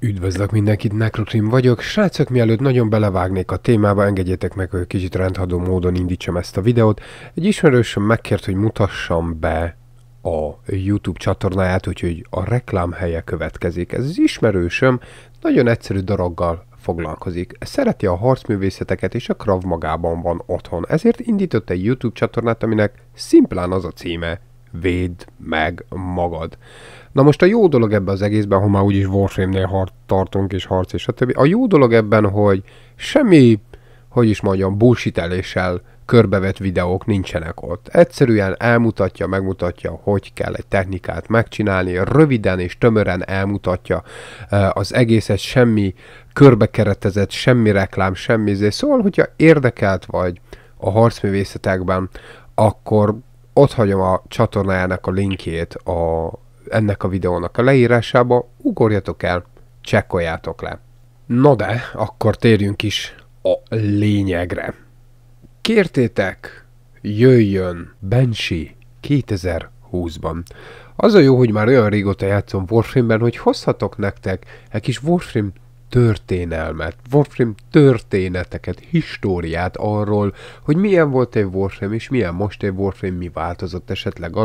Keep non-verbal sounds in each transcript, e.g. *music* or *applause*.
Üdvözlök mindenkit, Necrotrim vagyok. Srácok, mielőtt nagyon belevágnék a témába, engedjétek meg, hogy kicsit rendhadó módon indítsam ezt a videót. Egy ismerősöm megkért, hogy mutassam be a YouTube csatornáját, úgyhogy a reklám helye következik. Ez az ismerősöm nagyon egyszerű daraggal foglalkozik. Szereti a harcművészeteket és a krav magában van otthon, ezért indított egy YouTube csatornát, aminek szimplán az a címe Védd meg magad. Na most a jó dolog ebben az egészben, ha már úgyis Warframe-nél har- tartunk és harc és többi, A jó dolog ebben, hogy semmi, hogy is mondjam, bullshiteléssel körbevet videók nincsenek ott. Egyszerűen elmutatja, megmutatja, hogy kell egy technikát megcsinálni, röviden és tömören elmutatja eh, az egészet, semmi körbekeretezett, semmi reklám, semmi zé. Szóval, hogyha érdekelt vagy a harcművészetekben, akkor ott hagyom a csatornájának a linkjét a ennek a videónak a leírásába, ugorjatok el, csekkoljátok le. Na de, akkor térjünk is a lényegre. Kértétek, jöjjön Bensi 2020-ban. Az a jó, hogy már olyan régóta játszom Warframe-ben, hogy hozhatok nektek egy kis Warframe történelmet, Warframe történeteket, históriát arról, hogy milyen volt egy Warframe, és milyen most egy Warframe, mi változott esetleg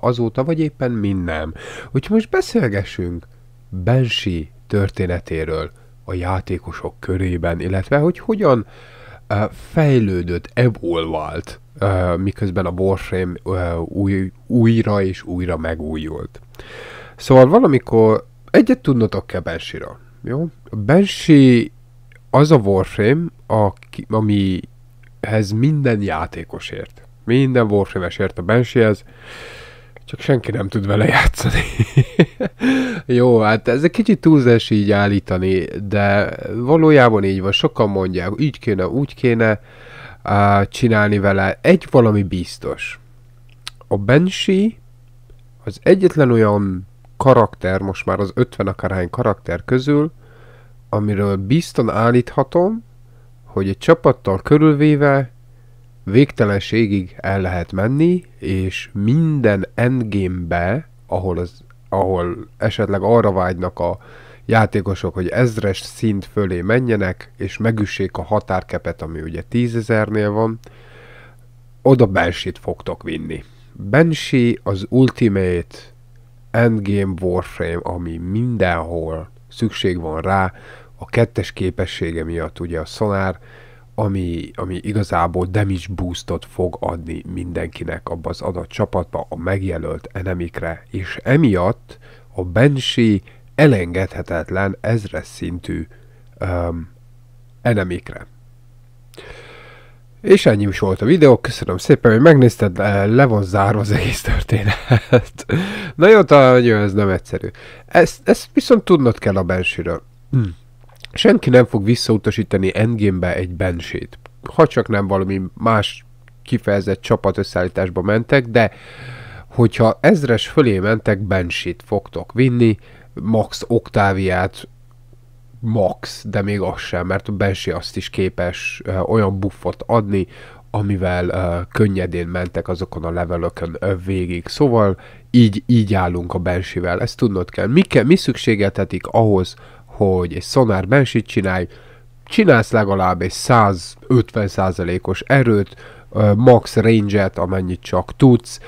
azóta, vagy éppen minden. nem. Úgyhogy most beszélgessünk Bensi történetéről a játékosok körében, illetve hogy hogyan fejlődött, evolvált, miközben a Warframe új, újra és újra megújult. Szóval valamikor egyet tudnotok kell jó? A Banshee az a Warframe, a, amihez minden játékos ért. Minden warframe ért a Banshee-hez, csak senki nem tud vele játszani. *laughs* Jó, hát ez egy kicsit túlzás így állítani, de valójában így van, sokan mondják, így kéne, úgy kéne uh, csinálni vele. Egy valami biztos. A Banshee az egyetlen olyan karakter, most már az 50 akárhány karakter közül, amiről bizton állíthatom, hogy egy csapattal körülvéve végtelenségig el lehet menni, és minden endgame-be, ahol, az, ahol esetleg arra vágynak a játékosok, hogy ezres szint fölé menjenek, és megüssék a határkepet, ami ugye tízezernél van, oda bensit fogtok vinni. Bensi az Ultimate Endgame Warframe, ami mindenhol szükség van rá, a kettes képessége miatt ugye a szonár, ami, ami igazából damage boostot fog adni mindenkinek abba az adott csapatba a megjelölt enemikre, és emiatt a Banshee elengedhetetlen ezres szintű um, enemikre. És ennyi is volt a videó, köszönöm szépen, hogy megnézted, le van zárva az egész történet. Na jó, talán jó, ez nem egyszerű. Ezt, ezt viszont tudnod kell a bensőről. Hm. Senki nem fog visszautasítani endgame egy bensét. Ha csak nem valami más kifejezett összeállításba mentek, de hogyha ezres fölé mentek, bensét fogtok vinni, Max Oktáviát, max, de még az sem, mert a Bensi azt is képes olyan buffot adni, amivel uh, könnyedén mentek azokon a levelökön uh, végig. Szóval így, így állunk a bensivel, ezt tudnod kell. Mi, kell, mi szükségeltetik ahhoz, hogy egy szonár bensit csinálj? Csinálsz legalább egy 150%-os erőt, max range-et, amennyit csak tudsz,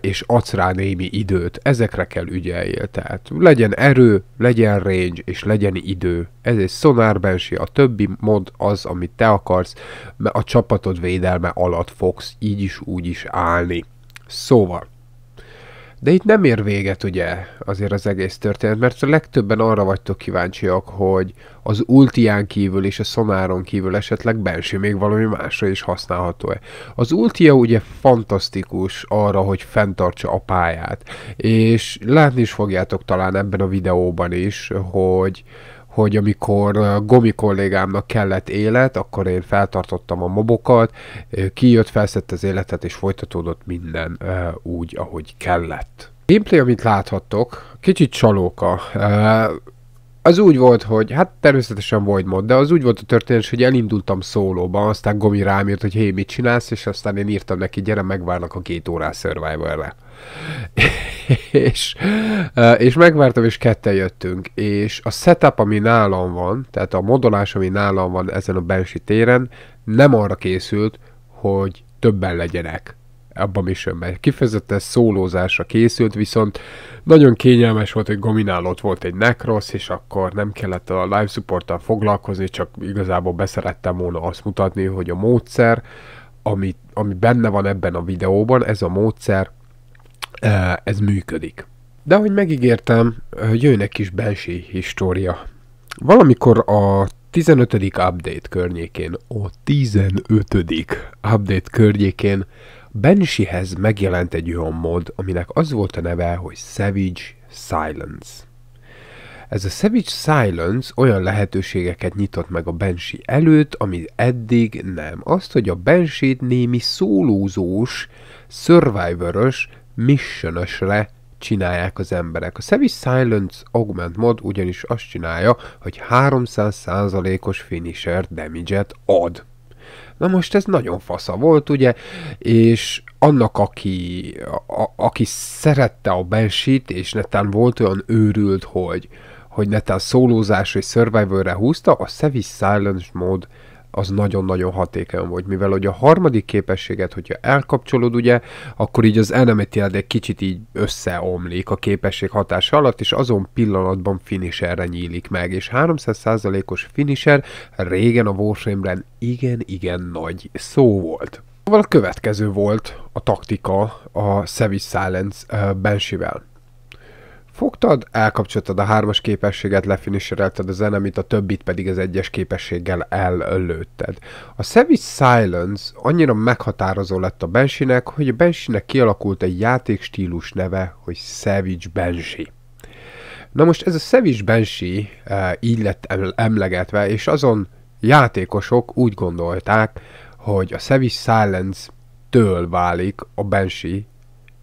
és adsz rá némi időt. Ezekre kell ügyeljél, tehát legyen erő, legyen range, és legyen idő. Ez egy szonárbensi, a többi mod az, amit te akarsz, mert a csapatod védelme alatt fogsz így is úgy is állni. Szóval, de itt nem ér véget ugye azért az egész történet, mert a legtöbben arra vagytok kíváncsiak, hogy az ultián kívül és a szonáron kívül esetleg belső még valami másra is használható-e. Az ultia ugye fantasztikus arra, hogy fenntartsa a pályát, és látni is fogjátok talán ebben a videóban is, hogy hogy amikor Gomi kollégámnak kellett élet, akkor én feltartottam a mobokat, kijött, felszett az életet, és folytatódott minden úgy, ahogy kellett. Gameplay, amit láthattok, kicsit csalóka. Az úgy volt, hogy hát természetesen volt mod, de az úgy volt a történet, hogy elindultam szólóban, aztán Gomi rám írt, hogy hé, mit csinálsz, és aztán én írtam neki, gyere, megvárnak a két órás Survivor-re. *laughs* és, és megvártam, és ketten jöttünk, és a setup, ami nálam van, tehát a modolás, ami nálam van ezen a bensi téren, nem arra készült, hogy többen legyenek abban mert Kifejezetten szólózásra készült, viszont nagyon kényelmes volt, hogy gominálott volt egy Necros, és akkor nem kellett a live supporttal foglalkozni, csak igazából beszerettem volna azt mutatni, hogy a módszer, ami, ami benne van ebben a videóban, ez a módszer, eh, ez működik. De ahogy megígértem, eh, jön egy kis belső história. Valamikor a 15. update környékén, a 15. update környékén Bensihez megjelent egy olyan mod, aminek az volt a neve, hogy Savage Silence. Ez a Savage Silence olyan lehetőségeket nyitott meg a Bensi előtt, amit eddig nem. Azt, hogy a banshee némi szólózós, survivoros, missionösre csinálják az emberek. A Savage Silence Augment mod ugyanis azt csinálja, hogy 300%-os finisher damage-et ad. Na most ez nagyon fasza volt, ugye, és annak, aki, a, aki szerette a bensit, és netán volt olyan őrült, hogy, hogy netán szólózás és survivorre húzta, a Savage Silence mód az nagyon-nagyon hatékony volt, mivel hogy a harmadik képességet, hogyha elkapcsolod, ugye, akkor így az enemy egy kicsit így összeomlik a képesség hatása alatt, és azon pillanatban finisherre nyílik meg, és 300%-os finisher régen a warframe igen-igen nagy szó volt. Szóval a következő volt a taktika a Savage Silence uh, Bensivel. Fogtad, elkapcsoltad a hármas képességet, lefiniserelted a zenemit, a többit pedig az egyes képességgel ellőtted. A Savage Silence annyira meghatározó lett a bensinek, hogy a bensinek kialakult egy játékstílus neve, hogy Savage Bensi. Na most ez a Savage Bensi eh, így lett emlegetve, és azon játékosok úgy gondolták, hogy a Savage Silence től válik a Bensi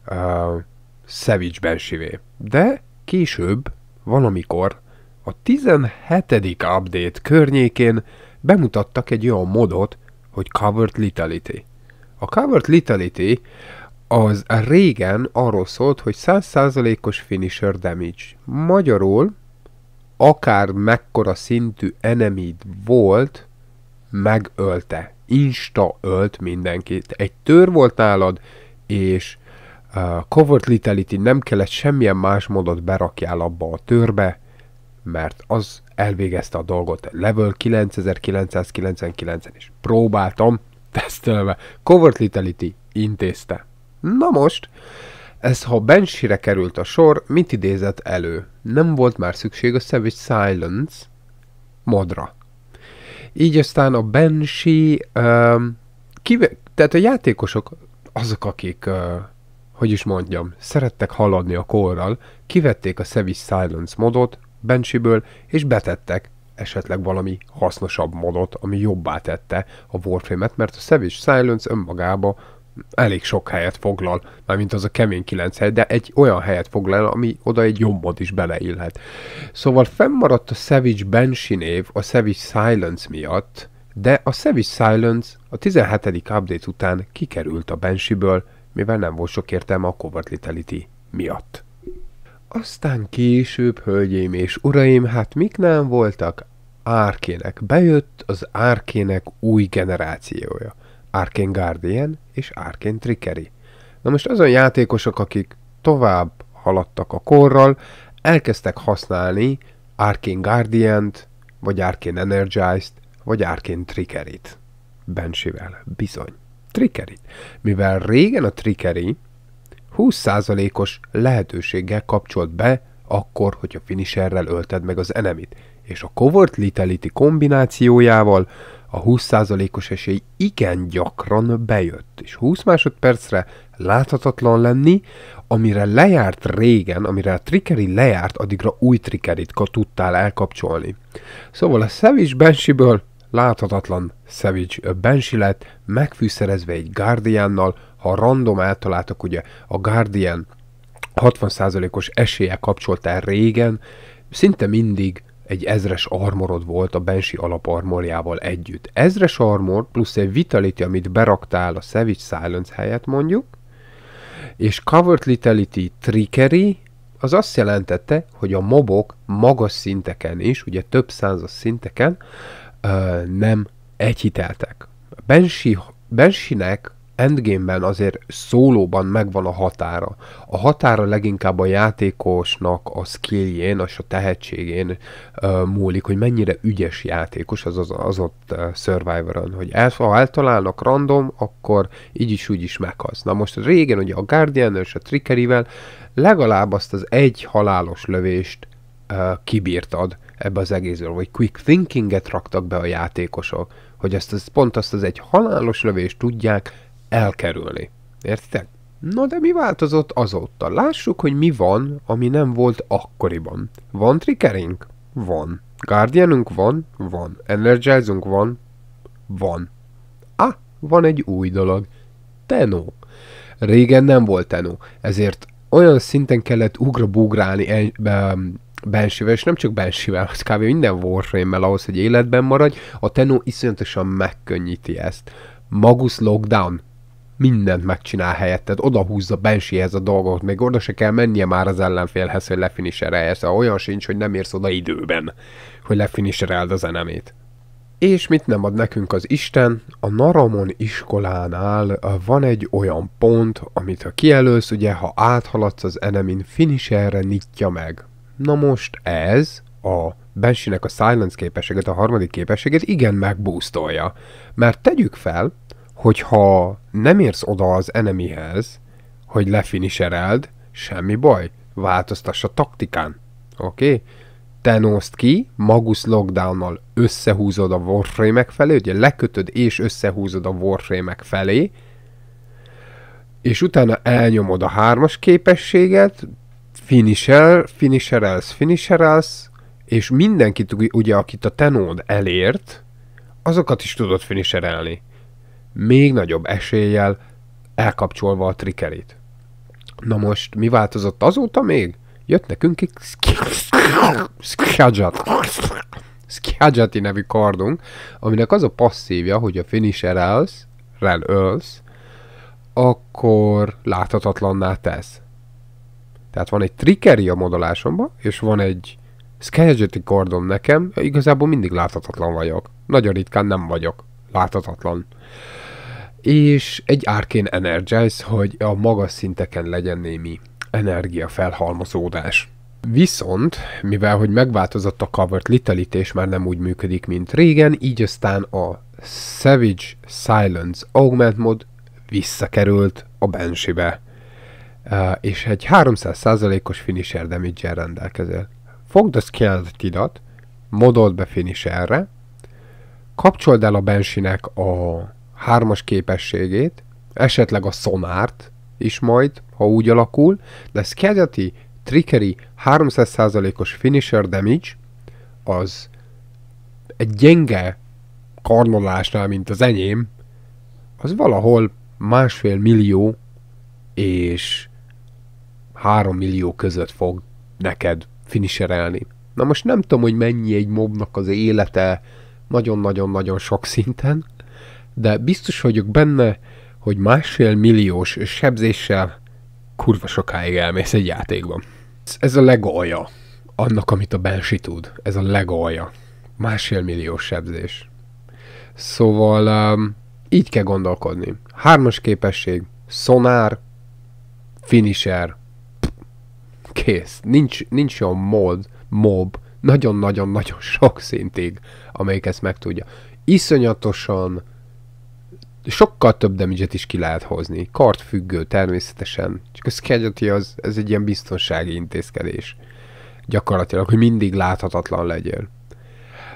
uh, eh, Savage Bensivé. vé de később, valamikor, a 17. update környékén bemutattak egy olyan modot, hogy Covered Litality. A Covered Litality az régen arról szólt, hogy 100%-os finisher damage. Magyarul akár mekkora szintű enemid volt, megölte. Insta ölt mindenkit. Egy tör volt nálad, és uh, Covert Litality nem kellett semmilyen más módot berakjál abba a törbe, mert az elvégezte a dolgot. Level 9999-en is próbáltam, tesztelve. Covert Litality intézte. Na most, ez ha bensire került a sor, mit idézett elő? Nem volt már szükség a Savage Silence modra. Így aztán a Banshee, uh, kive- tehát a játékosok, azok, akik uh, hogy is mondjam, szerettek haladni a korral, kivették a Savage Silence modot Benchiből, és betettek esetleg valami hasznosabb modot, ami jobbá tette a Warframe-et, mert a Savage Silence önmagába elég sok helyet foglal, mármint az a kemény 9 hely, de egy olyan helyet foglal, ami oda egy jobb mod is beleillhet. Szóval fennmaradt a Savage Banshee név a Savage Silence miatt, de a Savage Silence a 17. update után kikerült a Banshee-ből, mivel nem volt sok értelme a covert litality miatt. Aztán később, hölgyeim és uraim, hát mik nem voltak? Árkének bejött az Árkének új generációja. Arkane Guardian és Arkane Trickery. Na most azon játékosok, akik tovább haladtak a korral, elkezdtek használni Arkane Guardian-t, vagy Arkane Energized, vagy Arkane Trickery-t. Bensivel, bizony trikerit, mivel régen a trikeri 20%-os lehetőséggel kapcsolt be akkor, hogy a finisherrel ölted meg az enemit, és a covert litality kombinációjával a 20%-os esély igen gyakran bejött, és 20 másodpercre láthatatlan lenni, amire lejárt régen, amire a trikeri lejárt, addigra új trikerit tudtál elkapcsolni. Szóval a Savage Banshee-ből láthatatlan Savage Banshee lett, megfűszerezve egy Guardiannal, ha random eltaláltak ugye a Guardian 60%-os esélye el régen, szinte mindig egy ezres armorod volt a Bensi alaparmorjával együtt. Ezres armor plusz egy vitality, amit beraktál a Savage Silence helyett mondjuk, és Covered litality Trickery, az azt jelentette, hogy a mobok magas szinteken is, ugye több százas szinteken ö, nem egyhiteltek. Bensi, Bensinek Endgame-ben azért szólóban megvan a határa. A határa leginkább a játékosnak a skilljén, és a tehetségén ö, múlik, hogy mennyire ügyes játékos az, az, az ott Survivor-on. Hogy el, ha eltalálnak random, akkor így is úgy is meghalsz. Na most régen ugye a guardian és a Trickerivel legalább azt az egy halálos lövést ö, kibírtad ebbe az egészből, vagy quick thinkinget raktak be a játékosok, hogy ezt az, pont azt az egy halálos lövést tudják elkerülni. Értitek? Na de mi változott azóta? Lássuk, hogy mi van, ami nem volt akkoriban. Van trickerünk? Van. Guardianunk van? Van. Energizunk van? Van. Ah, van egy új dolog. Tenó. Régen nem volt tenó, ezért olyan szinten kellett ugra-bugrálni belsővel, és nem csak belsővel, az kávé minden warframe ahhoz, hogy életben maradj, a Tenno iszonyatosan megkönnyíti ezt. Magus Lockdown mindent megcsinál helyetted, odahúzza Bensihez a dolgot, még oda se kell mennie már az ellenfélhez, hogy lefiniserelje, szóval olyan sincs, hogy nem érsz oda időben, hogy lefinisereld az enemét. És mit nem ad nekünk az Isten? A Naramon iskolánál van egy olyan pont, amit ha kijelölsz, ugye, ha áthaladsz az enemin, finisherre nyitja meg. Na most ez a Bensinek a silence képességet, a harmadik képességet igen megboostolja. Mert tegyük fel, hogyha nem érsz oda az enemihez, hogy lefinisereld, semmi baj, változtass a taktikán. Oké? Okay? Tenoszt ki, Magus lockdown összehúzod a warframe felé, ugye lekötöd és összehúzod a warframe felé, és utána elnyomod a hármas képességet, finisher, finisher finisherelsz, és mindenkit, ugye, akit a tenód elért, azokat is tudod finisherelni. Még nagyobb eséllyel elkapcsolva a trikerit. Na most, mi változott azóta még? Jött nekünk egy Skjadzsat. Skjadzsati nevű kardunk, aminek az a passzívja, hogy a finisher elsz, ölsz, akkor láthatatlanná tesz. Tehát van egy trickeri a modolásomban, és van egy skeleton kordom nekem, igazából mindig láthatatlan vagyok. Nagyon ritkán nem vagyok láthatatlan. És egy Arcane Energize, hogy a magas szinteken legyen némi energiafelhalmozódás. Viszont, mivel hogy megváltozott a covert litelítés már nem úgy működik, mint régen, így aztán a Savage Silence Augment mod visszakerült a Banshee-be és egy 300%-os finisher damage rendelkezel. Fogd a skeletidat, modold be finisherre, kapcsold el a bensinek a hármas képességét, esetleg a szonárt is majd, ha úgy alakul, de skeleti, trickeri, 300%-os finisher damage, az egy gyenge karnolásnál, mint az enyém, az valahol másfél millió, és 3 millió között fog neked finiserelni. Na most nem tudom, hogy mennyi egy mobnak az élete nagyon-nagyon-nagyon sok szinten, de biztos vagyok benne, hogy másfél milliós sebzéssel kurva sokáig elmész egy játékban. Ez a legolja annak, amit a Bensi tud. Ez a legolja. Másfél milliós sebzés. Szóval um, így kell gondolkodni. Hármas képesség, szonár, finisher, Kész. Nincs, nincs olyan mod, mob, nagyon-nagyon-nagyon sok szintig, amelyik ezt meg tudja. Iszonyatosan sokkal több damage is ki lehet hozni. Kart függő természetesen, csak a schedule az, ez egy ilyen biztonsági intézkedés. Gyakorlatilag, hogy mindig láthatatlan legyél.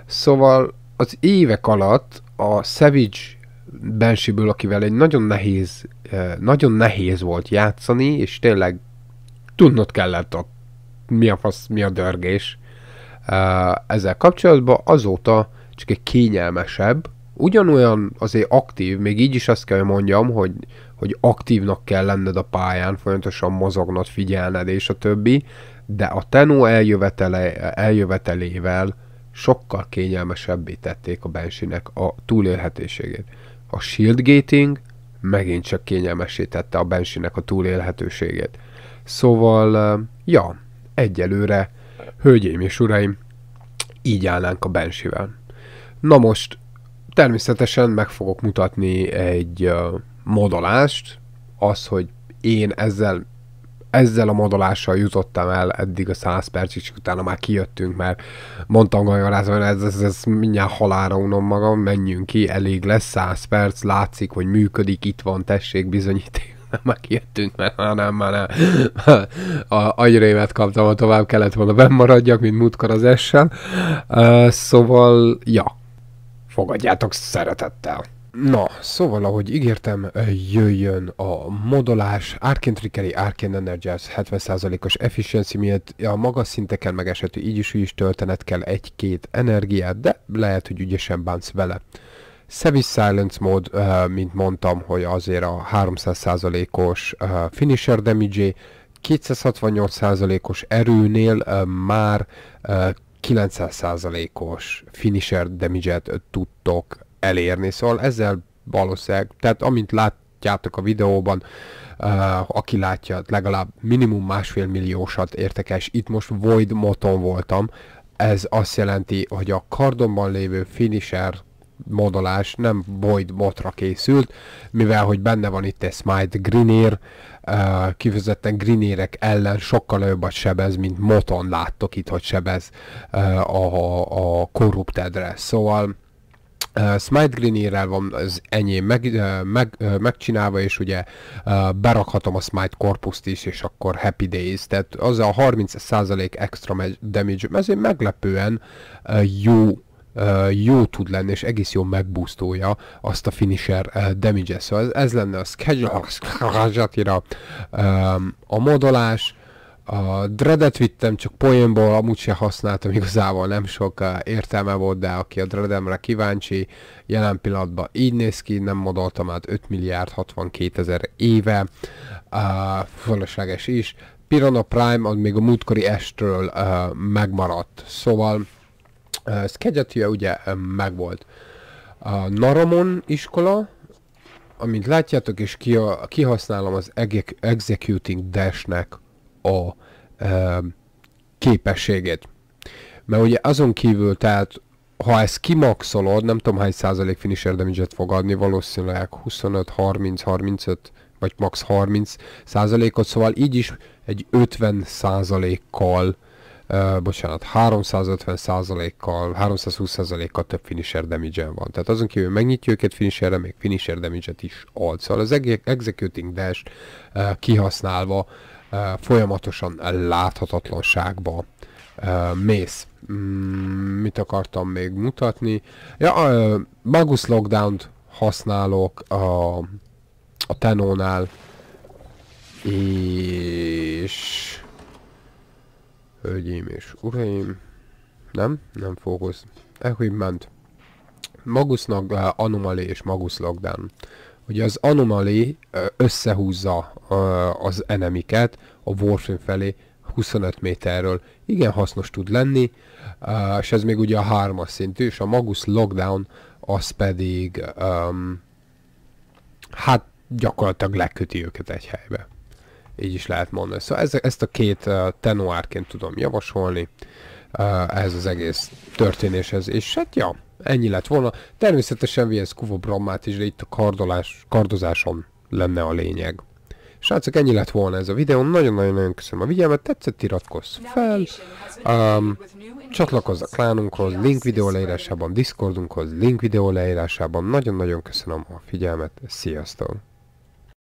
Szóval az évek alatt a Savage Bensiből, akivel egy nagyon nehéz, eh, nagyon nehéz volt játszani, és tényleg tudnod kellett a, mi a fasz, mi a dörgés ezzel kapcsolatban. Azóta csak egy kényelmesebb, ugyanolyan azért aktív, még így is azt kell mondjam, hogy, hogy aktívnak kell lenned a pályán, folyamatosan mozognod, figyelned és a többi, de a Tenó eljövetele, eljövetelével sokkal kényelmesebbé tették a bensinek a túlélhetőségét. A shield gating megint csak kényelmesítette a Bensinek a túlélhetőségét. Szóval, ja, egyelőre, hölgyeim és uraim, így állnánk a Bensivel. Na most, természetesen meg fogok mutatni egy modolást, az, hogy én ezzel ezzel a modolással jutottam el eddig a 100 percig, és utána már kijöttünk, mert mondtam Gajarázom, hogy ez, ez, ez mindjárt halára unom magam, menjünk ki, elég lesz 100 perc, látszik, hogy működik, itt van, tessék, bizonyíték. *laughs* Már kijöttünk, mert már nem, már nem. *laughs* A agyrémet kaptam, ha tovább kellett volna bennmaradjak, mint múltkor az essen. Uh, szóval, ja, fogadjátok szeretettel. Na, szóval ahogy ígértem, jöjjön a modolás, Arkane Trickery, Arkane Energize 70%-os efficiency miatt a magas szinteken megesető így is, úgy is töltened kell egy-két energiát, de lehet, hogy ügyesen bánsz vele. Savage Silence mód, mint mondtam, hogy azért a 300%-os finisher damage 268%-os erőnél már 900%-os finisher damage-et tudtok elérni. Szóval ezzel valószínűleg, tehát amint látjátok a videóban, uh, aki látja, legalább minimum másfél milliósat értek és itt most Void Moton voltam, ez azt jelenti, hogy a kardomban lévő finisher modolás nem Void motra készült, mivel hogy benne van itt egy Smite Greenér, uh, kifejezetten Greenérek ellen sokkal nagyobbat sebez, mint moton láttok itt, hogy sebez uh, a, a Corrupt Szóval Uh, Smite Greenérrel van az enyém meg, uh, meg, uh, megcsinálva, és ugye uh, berakhatom a Smite korpuszt is, és akkor Happy Days. Tehát az a 30% extra damage, ezért meglepően uh, jó Uh, jó tud lenni, és egész jó megboostolja azt a finisher uh, damage-et. Szóval ez, ez lenne a schedule, *laughs* a, schedule, a modolás, a dreadet vittem, csak poénból amúgy sem használtam, igazából nem sok eh, értelme volt, de aki a dreademre kíváncsi, jelen pillanatban így néz ki, nem modoltam át 5 milliárd 62 ezer éve, uh, fölösleges is. Pirana Prime, az még a múltkori estről uh, megmaradt, szóval uh, schedule ugye uh, megvolt. A Naramon iskola, amint látjátok, és ki a, kihasználom az Executing Dash-nek a e, képességét. Mert ugye azon kívül, tehát ha ezt kimaxolod, nem tudom hány százalék finisher damage-et fog adni, valószínűleg 25-30-35 vagy max 30 százalékot, szóval így is egy 50 százalékkal, uh, bocsánat, 350 százalékkal, 320 százalékkal több finisher damage van. Tehát azon kívül megnyitja őket finisherre, még finisher damage-et is ad. Szóval az executing dash uh, kihasználva folyamatosan láthatatlanságba mész. Mm, mit akartam még mutatni? Ja, Magus Lockdown-t használok a, a Tenónál, és... Hölgyeim és uraim... Nem? Nem fókusz. Equipment. Magusnak uh, Anomaly és Magus Lockdown hogy az anomali összehúzza az enemiket a Warframe felé 25 méterről. Igen hasznos tud lenni, és ez még ugye a hármas szintű, és a Magus Lockdown az pedig um, hát gyakorlatilag leköti őket egy helybe. Így is lehet mondani. Szóval ez, ezt a két uh, tenuárként tudom javasolni uh, ehhez az egész történéshez. És hát ja, ennyi lett volna. Természetesen VS Kuvo Brammát is, de itt a kardolás, kardozásom lenne a lényeg. Srácok, ennyi lett volna ez a videó. Nagyon-nagyon-nagyon köszönöm a figyelmet. Tetszett, iratkozz fel. Um, csatlakozz a klánunkhoz, link videó leírásában, Discordunkhoz, link videó leírásában. Nagyon-nagyon köszönöm a figyelmet. Sziasztok!